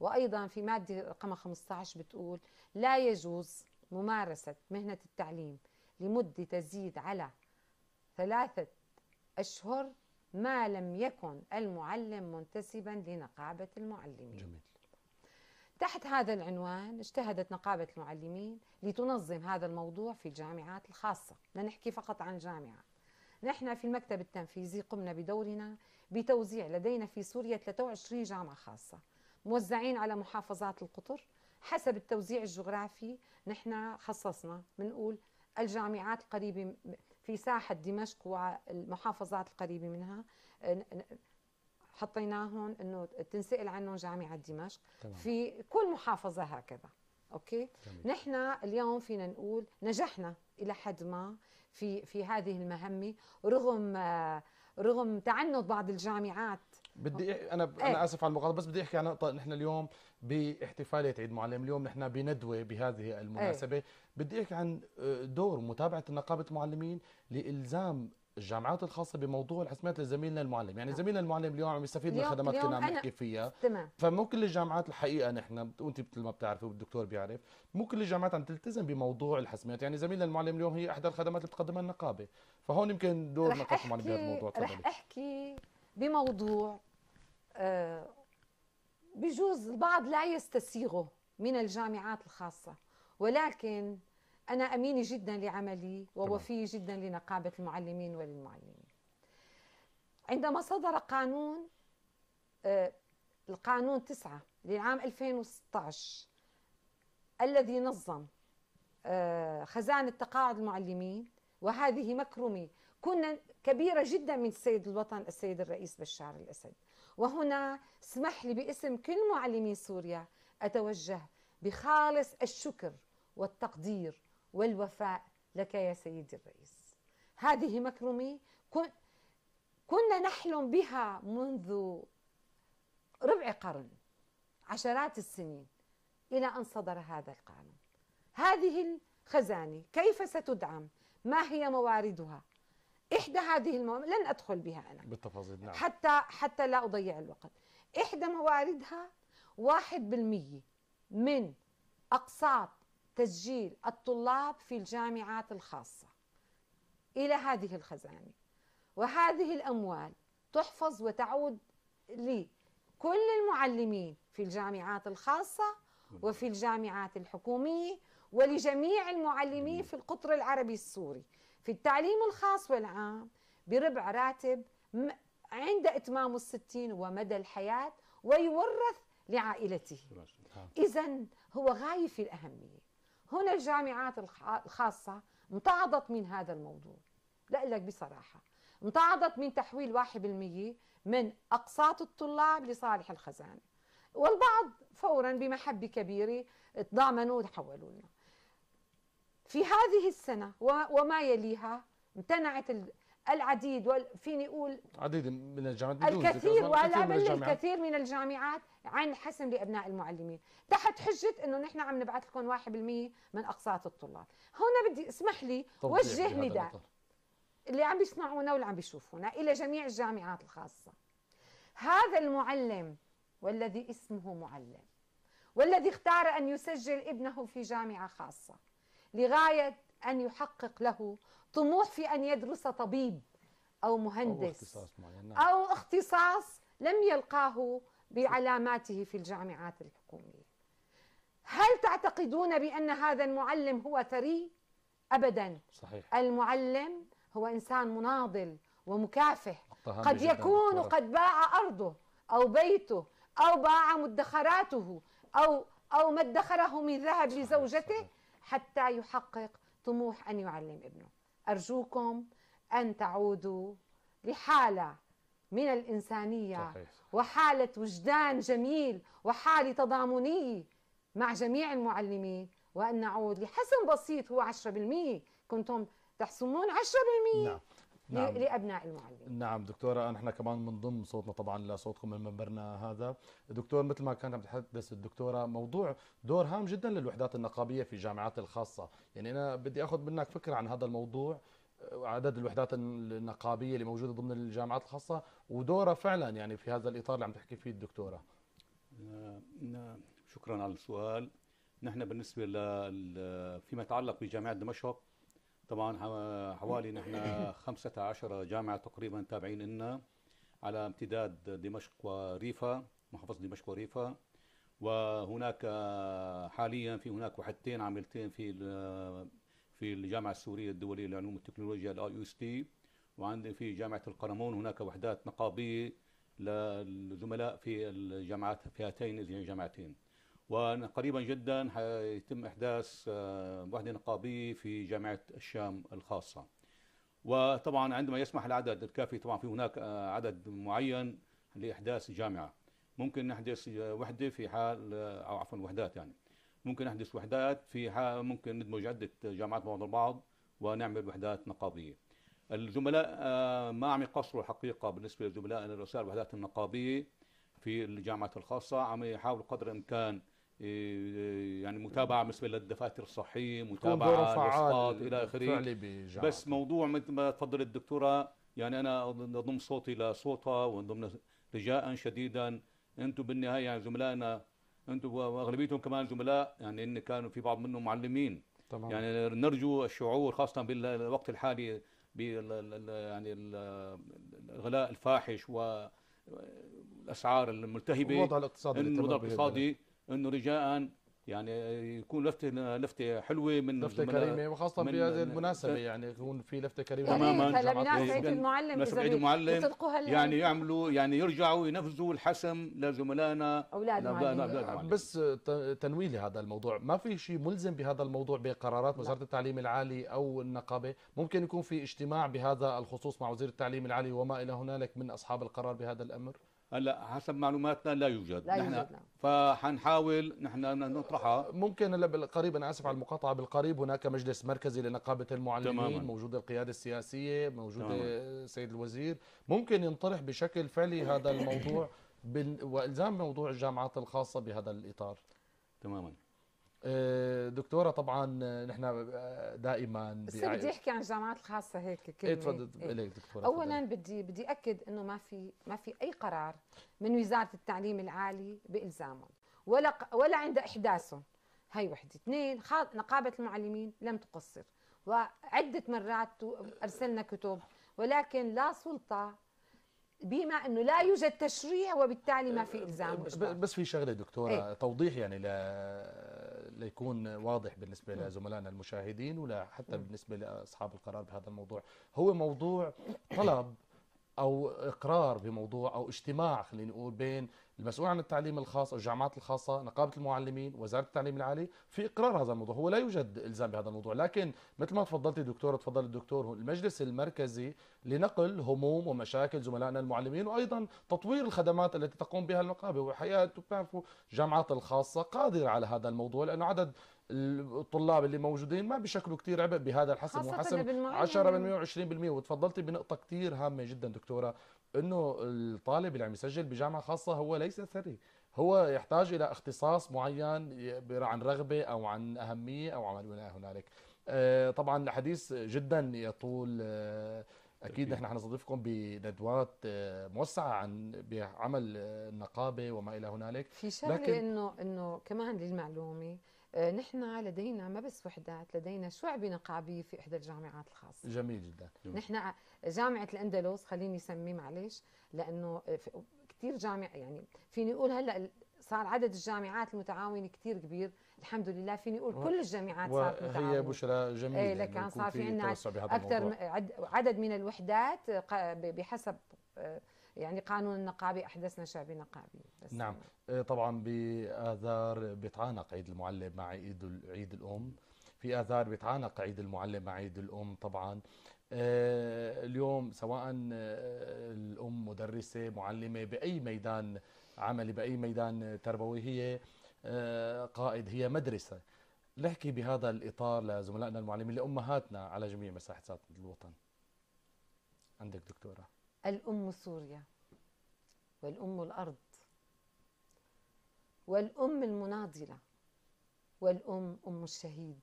وأيضا في مادة رقم 15 بتقول لا يجوز ممارسة مهنة التعليم لمدة تزيد على ثلاثة أشهر ما لم يكن المعلم منتسبا لنقابة المعلمين جميل. تحت هذا العنوان اجتهدت نقابة المعلمين لتنظم هذا الموضوع في الجامعات الخاصة لا نحكي فقط عن جامعة نحن في المكتب التنفيذي قمنا بدورنا بتوزيع لدينا في سوريا 23 جامعة خاصة موزعين على محافظات القطر حسب التوزيع الجغرافي نحن خصصنا بنقول الجامعات القريبة في ساحة دمشق والمحافظات القريبة منها حطيناهم انه تنسال عنهم جامعه دمشق تمام. في كل محافظه هكذا اوكي تمام. نحن اليوم فينا نقول نجحنا الى حد ما في في هذه المهمه رغم رغم تعنت بعض الجامعات بدي انا ايه. انا اسف على المقاطعه بس بدي احكي عن نقطه نحن اليوم باحتفاليه عيد معلم اليوم نحن بندوه بهذه المناسبه ايه. بدي احكي عن آه، دور متابعه نقابه المعلمين لالزام الجامعات الخاصه بموضوع الحسمات لزميلنا المعلم يعني زميلنا المعلم اليوم عم يستفيد من الخدمات كنا عم نحكي فيها فمو كل الجامعات الحقيقه نحن وانت مثل ما بتعرفي والدكتور بيعرف مو كل الجامعات عم تلتزم بموضوع الحسمات يعني زميلنا المعلم اليوم هي احدى الخدمات اللي بتقدمها النقابه فهون يمكن دور نقابه المعلم بهذا الموضوع رح احكي بموضوع آه، بجوز البعض لا يستسيغه من الجامعات الخاصة ولكن أنا أمينة جدا لعملي ووفية جدا لنقابة المعلمين وللمعلمين عندما صدر قانون آه، القانون تسعة للعام 2016 الذي نظم آه، خزانة تقاعد المعلمين وهذه مكرمة كنا كبيرة جدا من السيد الوطن السيد الرئيس بشار الأسد وهنا اسمح لي باسم كل معلمي سوريا أتوجه بخالص الشكر والتقدير والوفاء لك يا سيدي الرئيس هذه مكرمي كنا نحلم بها منذ ربع قرن عشرات السنين إلى أن صدر هذا القانون هذه الخزانة كيف ستدعم ما هي مواردها إحدى هذه الموارد لن أدخل بها أنا بالتفاصيل نعم حتى حتى لا أضيع الوقت إحدى مواردها واحد بالمية من أقساط تسجيل الطلاب في الجامعات الخاصة إلى هذه الخزانة وهذه الأموال تحفظ وتعود لكل المعلمين في الجامعات الخاصة وفي الجامعات الحكومية ولجميع المعلمين في القطر العربي السوري في التعليم الخاص والعام بربع راتب عند إتمام الستين ومدى الحياة ويورث لعائلته إذا هو غاية في الأهمية هنا الجامعات الخاصة امتعضت من هذا الموضوع لا لك بصراحة امتعضت من تحويل 1% من أقساط الطلاب لصالح الخزانة والبعض فورا بمحبة كبيرة تضامنوا وحولوا لنا في هذه السنة وما يليها امتنعت العديد فيني أقول عديد من الجامعات الكثير ولا بل الكثير من الجامعات عن حسم لأبناء المعلمين تحت حجة أنه نحن عم نبعث لكم 1% من أقساط الطلاب هنا بدي اسمح لي وجه نداء اللي عم بيسمعونا واللي عم بيشوفونا إلى جميع الجامعات الخاصة هذا المعلم والذي اسمه معلم والذي اختار أن يسجل ابنه في جامعة خاصة لغايه ان يحقق له طموح في ان يدرس طبيب او مهندس او اختصاص معين نعم. او اختصاص لم يلقاه بعلاماته في الجامعات الحكوميه. هل تعتقدون بان هذا المعلم هو ثري؟ ابدا صحيح المعلم هو انسان مناضل ومكافح قد يكون دكتورة. قد باع ارضه او بيته او باع مدخراته او او ما ادخره من ذهب لزوجته صحيح. حتى يحقق طموح ان يعلم ابنه ارجوكم ان تعودوا لحاله من الانسانيه صحيح. وحاله وجدان جميل وحاله تضامنيه مع جميع المعلمين وان نعود لحسم بسيط هو 10% كنتم تحسمون 10% نعم. نعم. لابناء المعلمين نعم دكتوره نحن كمان بنضم صوتنا طبعا لصوتكم من منبرنا هذا دكتور مثل ما كانت عم تتحدث الدكتوره موضوع دور هام جدا للوحدات النقابيه في الجامعات الخاصه يعني انا بدي اخذ منك فكره عن هذا الموضوع عدد الوحدات النقابيه اللي موجوده ضمن الجامعات الخاصه ودورها فعلا يعني في هذا الاطار اللي عم تحكي فيه الدكتوره شكرا على السؤال نحن بالنسبه ل فيما يتعلق بجامعه دمشق طبعا حوالي نحن 15 جامعه تقريبا تابعين لنا على امتداد دمشق وريفا محافظه دمشق وريفا وهناك حاليا في هناك وحدتين عاملتين في في الجامعه السوريه الدوليه للعلوم والتكنولوجيا الاي يو اس تي وعندي في جامعه القرمون هناك وحدات نقابيه للزملاء في الجامعات في هاتين الجامعتين وقريبا جدا حيتم إحداث آه، وحدة نقابية في جامعة الشام الخاصة وطبعا عندما يسمح العدد الكافي طبعا في هناك آه، عدد معين لإحداث جامعة ممكن نحدث آه، وحدة في حال أو عفوا وحدات يعني ممكن نحدث وحدات في حال ممكن ندمج عدة جامعات مع بعض ونعمل وحدات نقابية الزملاء ما عم يقصروا الحقيقة بالنسبة للزملاء رسائل الوحدات النقابية في الجامعات الخاصة عم يحاولوا قدر الإمكان إيه، إيه، يعني متابعه بالنسبه للدفاتر الصحيه متابعه الاسقاط الى اخره بس موضوع مثل ما تفضلت الدكتوره يعني انا اضم صوتي لصوتها وانضم رجاء شديدا انتم بالنهايه يعني زملائنا انتم واغلبيتهم كمان زملاء يعني ان كانوا في بعض منهم معلمين طبعا. يعني نرجو الشعور خاصه بالوقت الحالي يعني الغلاء الفاحش والاسعار الملتهبه الوضع الاقتصادي الوضع الاقتصادي انه رجاء يعني يكون لفته لفته حلوه من لفته كريمه وخاصه بهذه المناسبه يعني يكون في لفته كريمه تماما طيب، هلا عيد مناسبه عيد المعلم يعني يعملوا يعني يرجعوا ينفذوا الحسم لزملائنا اولاد المعلمين بس تنويه لهذا الموضوع ما في شيء ملزم بهذا الموضوع بقرارات وزاره التعليم العالي او النقابه ممكن يكون في اجتماع بهذا الخصوص مع وزير التعليم العالي وما الى هنالك من اصحاب القرار بهذا الامر هلا حسب معلوماتنا لا يوجد لا نحن يوجد نعم. فحنحاول نحن نطرحها ممكن هلا بالقريب انا اسف على المقاطعه بالقريب هناك مجلس مركزي لنقابه المعلمين تماما. موجوده القياده السياسيه موجوده تماما. سيد الوزير ممكن ينطرح بشكل فعلي هذا الموضوع والزام موضوع الجامعات الخاصه بهذا الاطار تماما آه، دكتوره طبعا آه، نحن آه، دائما بس بدي احكي عن الجامعات الخاصه هيك كلمه إيه، تفضل إيه. اليك دكتوره اولا فضل. بدي بدي اكد انه ما في ما في اي قرار من وزاره التعليم العالي بالزامهم ولا ولا عند احداثهم هي وحده اثنين نقابه المعلمين لم تقصر وعده مرات ارسلنا كتب ولكن لا سلطه بما انه لا يوجد تشريع وبالتالي ما في الزام بس في شغله دكتوره ايه؟ توضيح يعني ل ليكون واضح بالنسبة نعم. لزملائنا المشاهدين ولا حتى نعم. بالنسبة لأصحاب القرار بهذا الموضوع هو موضوع طلب او اقرار بموضوع او اجتماع خلينا نقول بين المسؤول عن التعليم الخاص او الجامعات الخاصه نقابه المعلمين وزاره التعليم العالي في اقرار هذا الموضوع هو لا يوجد الزام بهذا الموضوع لكن مثل ما تفضلت دكتور تفضل الدكتور المجلس المركزي لنقل هموم ومشاكل زملائنا المعلمين وايضا تطوير الخدمات التي تقوم بها النقابه وحياه بتعرفوا الجامعات الخاصه قادره على هذا الموضوع لانه عدد الطلاب اللي موجودين ما بيشكلوا كثير عبء بهذا الحسم وحسم 10% و20% وتفضلتي بنقطه كثير هامه جدا دكتوره انه الطالب اللي عم يسجل بجامعه خاصه هو ليس ثري هو يحتاج الى اختصاص معين عن رغبه او عن اهميه او عمل ما هنالك آه، طبعا الحديث جدا يطول آه، اكيد نحن حنستضيفكم بندوات آه، موسعه عن بعمل النقابه وما الى هنالك في شغله لكن... انه انه كمان للمعلومه آه، نحن لدينا ما بس وحدات لدينا شعبي نقابي في إحدى الجامعات الخاصة جميل جدا نحن جامعة الأندلس خليني اسمي معلش لأنه آه، كثير جامع يعني فيني أقول هلأ صار عدد الجامعات المتعاونة كثير كبير الحمد لله فيني أقول كل الجامعات صارت متعاونة هي بشرى جميلة إيه لكن صار في عندنا أكثر عدد من الوحدات آه، بحسب يعني قانون النقابي احدثنا شعبي نقابي بس نعم يعني. آه، طبعا باذار بيتعانق عيد المعلم مع عيد عيد الام في اذار بيتعانق عيد المعلم مع عيد الام طبعا آه، اليوم سواء آه، الام مدرسه معلمه باي ميدان عملي باي ميدان تربوي هي قائد هي مدرسه نحكي بهذا الاطار لزملائنا المعلمين لامهاتنا على جميع مساحات الوطن عندك دكتوره الأم سوريا والأم الأرض والأم المناضلة والأم أم الشهيد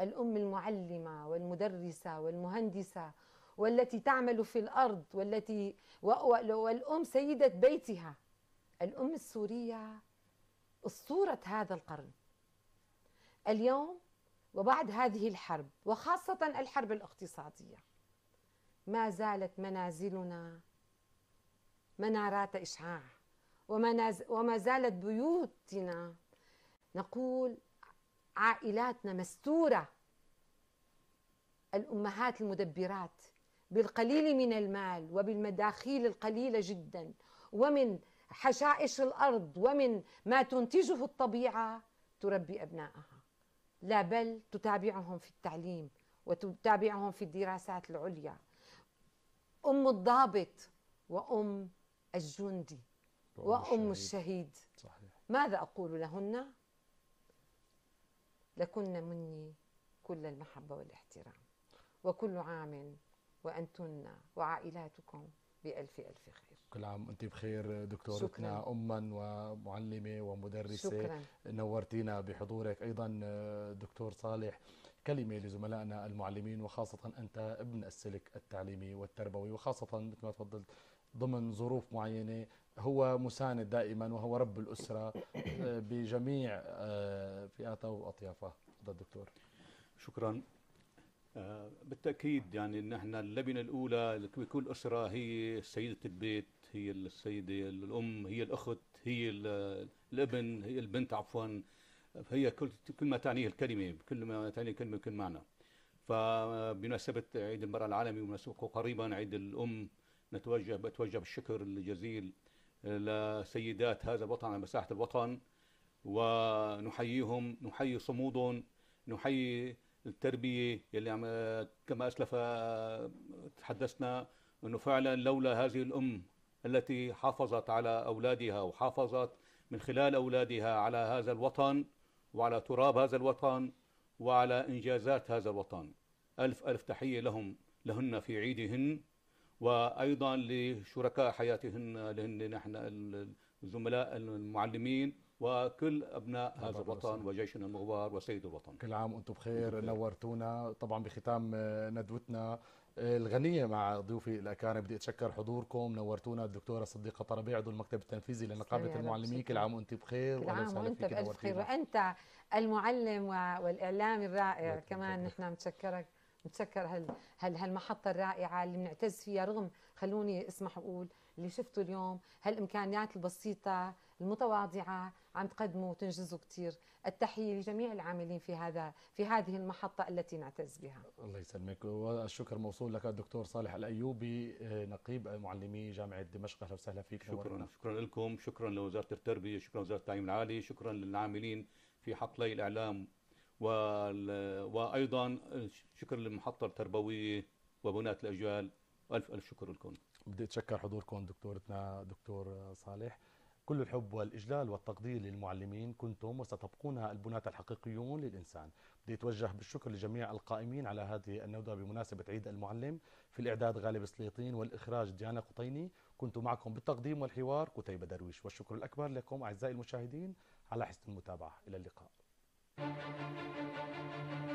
الأم المعلمة والمدرسة والمهندسة والتي تعمل في الأرض والتي والأم سيدة بيتها الأم السورية أسطورة هذا القرن اليوم وبعد هذه الحرب وخاصة الحرب الاقتصادية ما زالت منازلنا منارات إشعاع وما زالت بيوتنا نقول عائلاتنا مستورة الأمهات المدبرات بالقليل من المال وبالمداخيل القليلة جدا ومن حشائش الأرض ومن ما تنتجه الطبيعة تربي أبنائها لا بل تتابعهم في التعليم وتتابعهم في الدراسات العليا أم الضابط وأم الجندي وأم الشهيد صحيح. ماذا أقول لهن لكن مني كل المحبة والاحترام وكل عام وأنتن وعائلاتكم بألف ألف خير كل عام وأنت بخير دكتورتنا شكرا. أما ومعلمة ومدرسة شكرا. نورتينا بحضورك أيضا دكتور صالح كلمة لزملائنا المعلمين وخاصة أنت ابن السلك التعليمي والتربوي وخاصة مثل ما تفضلت ضمن ظروف معينة هو مساند دائما وهو رب الأسرة آه، بجميع آه، فئاته وأطيافه هذا الدكتور شكرا آه، بالتأكيد يعني نحن اللبنة الأولى لكل أسرة هي سيدة البيت هي السيدة الأم هي الأخت هي الابن هي البنت عفواً فهي كل كل ما تعنيه الكلمه كل ما تعنيه الكلمه بكل معنى فبمناسبه عيد المراه العالمي وقريبا قريبا عيد الام نتوجه بتوجه بالشكر الجزيل لسيدات هذا الوطن على مساحه الوطن ونحييهم نحيي صمودهم نحيي التربيه اللي عم كما اسلف تحدثنا انه فعلا لولا هذه الام التي حافظت على اولادها وحافظت من خلال اولادها على هذا الوطن وعلى تراب هذا الوطن وعلى إنجازات هذا الوطن ألف ألف تحية لهم لهن في عيدهن وأيضا لشركاء حياتهن لهن نحن الزملاء المعلمين وكل ابناء هذا الوطن وجيشنا المغوار وسيد الوطن كل عام وانتم بخير نورتونا طبعا بختام ندوتنا الغنية مع ضيوفي الأكارم بدي أتشكر حضوركم نورتونا الدكتورة صديقة طربي عضو المكتب التنفيذي لنقابة المعلمين كل عام وأنت بخير كل عام وأنت بألف خير وأنت المعلم والإعلامي الرائع كمان نحن متشكرك متشكر هال هال هالمحطه الرائعه اللي بنعتز فيها رغم خلوني اسمح اقول اللي شفته اليوم هالامكانيات البسيطه المتواضعة عم تقدموا وتنجزوا كثير التحية لجميع العاملين في هذا في هذه المحطة التي نعتز بها الله يسلمك والشكر موصول لك الدكتور صالح الأيوبي نقيب معلمي جامعة دمشق أهلا وسهلا فيك شكرا نورنا. شكرا لكم شكرا لوزارة التربية شكرا لوزارة التعليم العالي شكرا للعاملين في حقلي الإعلام وأيضا شكر للمحطة التربوية وبناة الأجيال ألف ألف شكر لكم بدي أتشكر حضوركم دكتورتنا دكتور صالح كل الحب والإجلال والتقدير للمعلمين كنتم وستبقون البناة الحقيقيون للإنسان بدي أتوجه بالشكر لجميع القائمين على هذه النودة بمناسبة عيد المعلم في الإعداد غالب سليطين والإخراج ديانا قطيني كنت معكم بالتقديم والحوار كتيبة درويش والشكر الأكبر لكم أعزائي المشاهدين على حسن المتابعة إلى اللقاء